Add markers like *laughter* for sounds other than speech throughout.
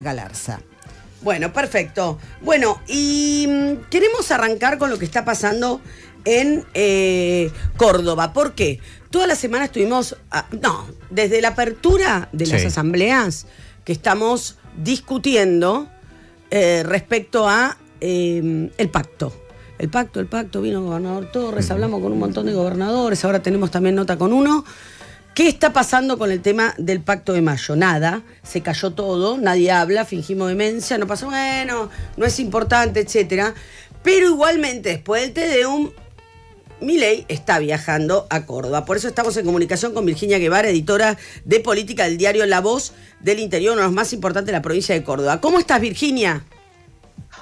Galarza. Bueno, perfecto. Bueno, y mm, queremos arrancar con lo que está pasando en eh, Córdoba. ¿Por qué? Toda la semana estuvimos, ah, no, desde la apertura de las asambleas que estamos discutiendo eh, respecto a em, el pacto. El pacto, el pacto, vino el gobernador Torres, hablamos con un montón de gobernadores, ahora tenemos también nota con uno. ¿Qué está pasando con el tema del pacto de mayo? Nada, se cayó todo, nadie habla, fingimos demencia, no pasó, bueno, no es importante, etc. Pero igualmente, después del TDUM, Milei está viajando a Córdoba. Por eso estamos en comunicación con Virginia Guevara, editora de política del diario La Voz del Interior, uno de los más importantes de la provincia de Córdoba. ¿Cómo estás, Virginia?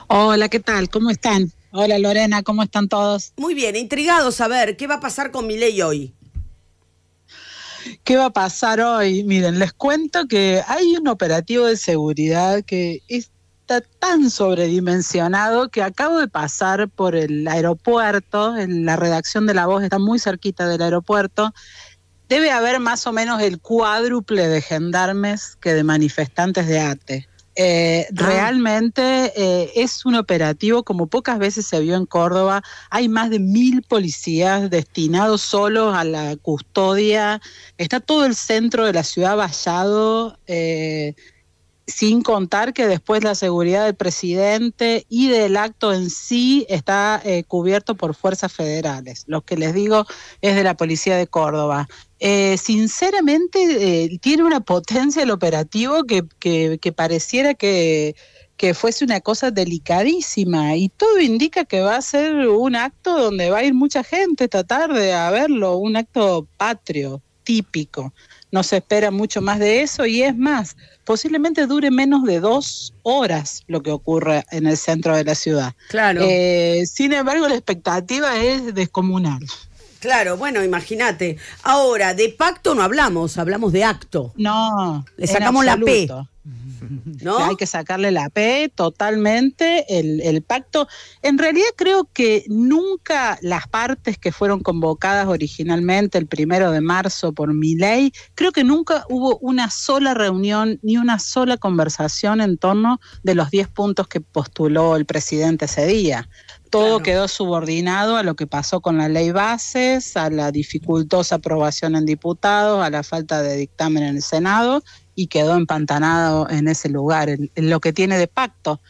Hola, ¿qué tal? ¿Cómo están? Hola, Lorena, ¿cómo están todos? Muy bien, intrigados a ver qué va a pasar con Milei hoy. ¿Qué va a pasar hoy? Miren, les cuento que hay un operativo de seguridad que está tan sobredimensionado que acabo de pasar por el aeropuerto, en la redacción de La Voz está muy cerquita del aeropuerto. Debe haber más o menos el cuádruple de gendarmes que de manifestantes de ATE. Eh, ah. Realmente eh, es un operativo como pocas veces se vio en Córdoba. Hay más de mil policías destinados solos a la custodia. Está todo el centro de la ciudad vallado. Eh, sin contar que después la seguridad del presidente y del acto en sí está eh, cubierto por fuerzas federales. Lo que les digo es de la policía de Córdoba. Eh, sinceramente, eh, tiene una potencia el operativo que, que pareciera que, que fuese una cosa delicadísima y todo indica que va a ser un acto donde va a ir mucha gente esta tarde a verlo, un acto patrio típico. se espera mucho más de eso y es más, posiblemente dure menos de dos horas lo que ocurre en el centro de la ciudad. Claro. Eh, sin embargo, la expectativa es descomunal. Claro, bueno, imagínate. Ahora, de pacto no hablamos, hablamos de acto. No. Le sacamos la P. *laughs* Hay que sacarle la P totalmente, el, pacto. En realidad creo que nunca las partes que fueron convocadas originalmente el primero de marzo por mi ley, creo que nunca hubo una sola reunión ni una sola conversación en torno de los 10 puntos que postuló el presidente ese día. Todo quedó subordinado a lo que pasó con la ley bases, a la dificultosa aprobación en diputados, a la falta de dictamen en el Senado y quedó empantanado en ese lugar, en, lo que tiene de pacto.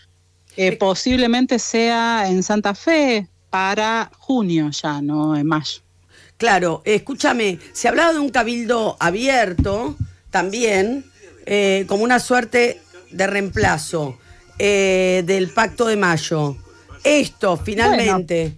Eh, posiblemente sea en Santa Fe para junio ya, no en mayo. Claro, escúchame, se hablaba de un cabildo abierto también, eh, como una suerte de reemplazo eh, del pacto de mayo. Esto finalmente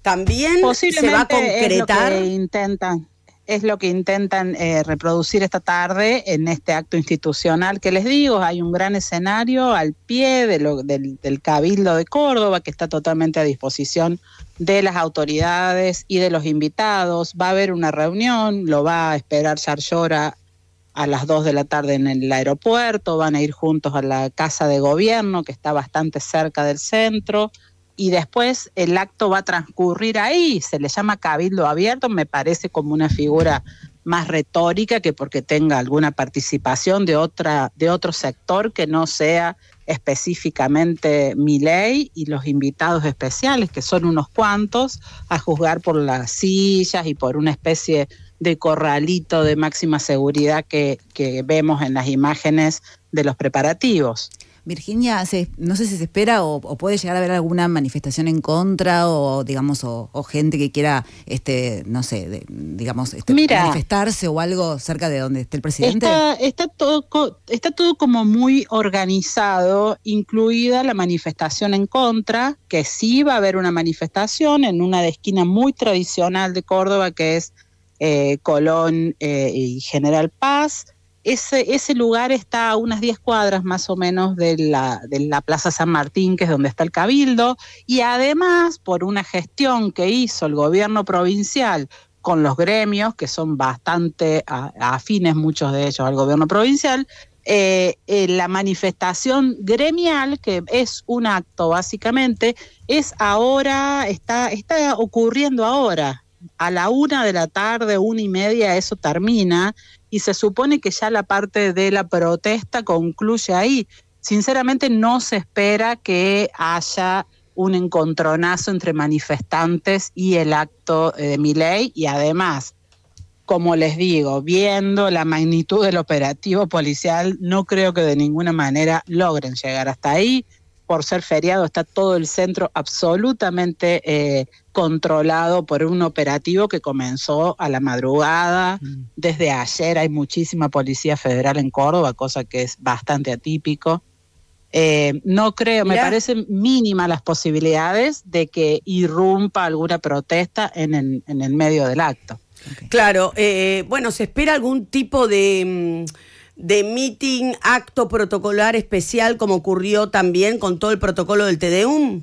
también se va a concretar. Es intentan es lo que intentan eh, reproducir esta tarde en este acto institucional que les digo. Hay un gran escenario al pie del, Cabildo de Córdoba que está totalmente a disposición de las autoridades y de los invitados. Va a haber una reunión, lo va a esperar Charlora a las 2 de la tarde en el aeropuerto, van a ir juntos a la Casa de Gobierno que está bastante cerca del centro y después el acto va a transcurrir ahí, se le llama cabildo abierto, me parece como una figura más retórica que porque tenga alguna participación de otra de otro sector que no sea específicamente mi ley y los invitados especiales que son unos cuantos a juzgar por las sillas y por una especie de corralito de máxima seguridad que, que vemos en las imágenes de los preparativos. Virginia, no sé si se espera o, puede llegar a haber alguna manifestación en contra o, digamos, o, gente que quiera, este, no sé, digamos, este, manifestarse o algo cerca de donde esté el presidente. Está, todo, está todo como muy organizado, incluida la manifestación en contra, que sí va a haber una manifestación en una de esquina muy tradicional de Córdoba, que es eh, Colón eh, y General Paz ese, lugar está a unas 10 cuadras más o menos de la, Plaza San Martín, que es donde está el Cabildo, y además por una gestión que hizo el gobierno provincial con los gremios, que son bastante afines muchos de ellos al gobierno provincial, eh, eh, la manifestación gremial, que es un acto básicamente, es ahora, está, está ocurriendo ahora. A la una de la tarde, una y media, eso termina y se supone que ya la parte de la protesta concluye ahí. Sinceramente no se espera que haya un encontronazo entre manifestantes y el acto eh, de mi ley. y además, como les digo, viendo la magnitud del operativo policial, no creo que de ninguna manera logren llegar hasta ahí por ser feriado, está todo el centro absolutamente eh, controlado por un operativo que comenzó a la madrugada. Mm. Desde ayer hay muchísima policía federal en Córdoba, cosa que es bastante atípico. Eh, no creo, me parecen mínimas las posibilidades de que irrumpa alguna protesta en el, medio del acto. Claro, eh, bueno, se espera algún tipo de... Mm, de meeting, acto protocolar especial, como ocurrió también con todo el protocolo del TDUM?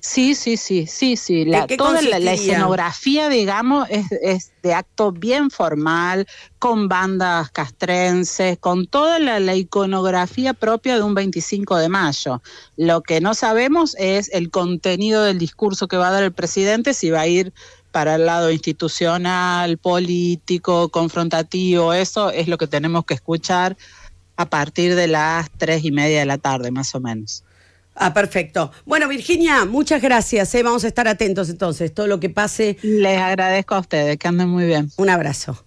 Sí, sí, sí, sí, sí. La, toda la, escenografía, digamos, es, de acto bien formal, con bandas castrenses, con toda la, la, iconografía propia de un 25 de mayo. Lo que no sabemos es el contenido del discurso que va a dar el presidente, si va a ir para el lado institucional, político, confrontativo, eso es lo que tenemos que escuchar a partir de las tres y media de la tarde, más o menos. Ah, perfecto. Bueno, Virginia, muchas gracias. ¿eh? Vamos a estar atentos entonces, todo lo que pase. Les agradezco a ustedes, que anden muy bien. Un abrazo.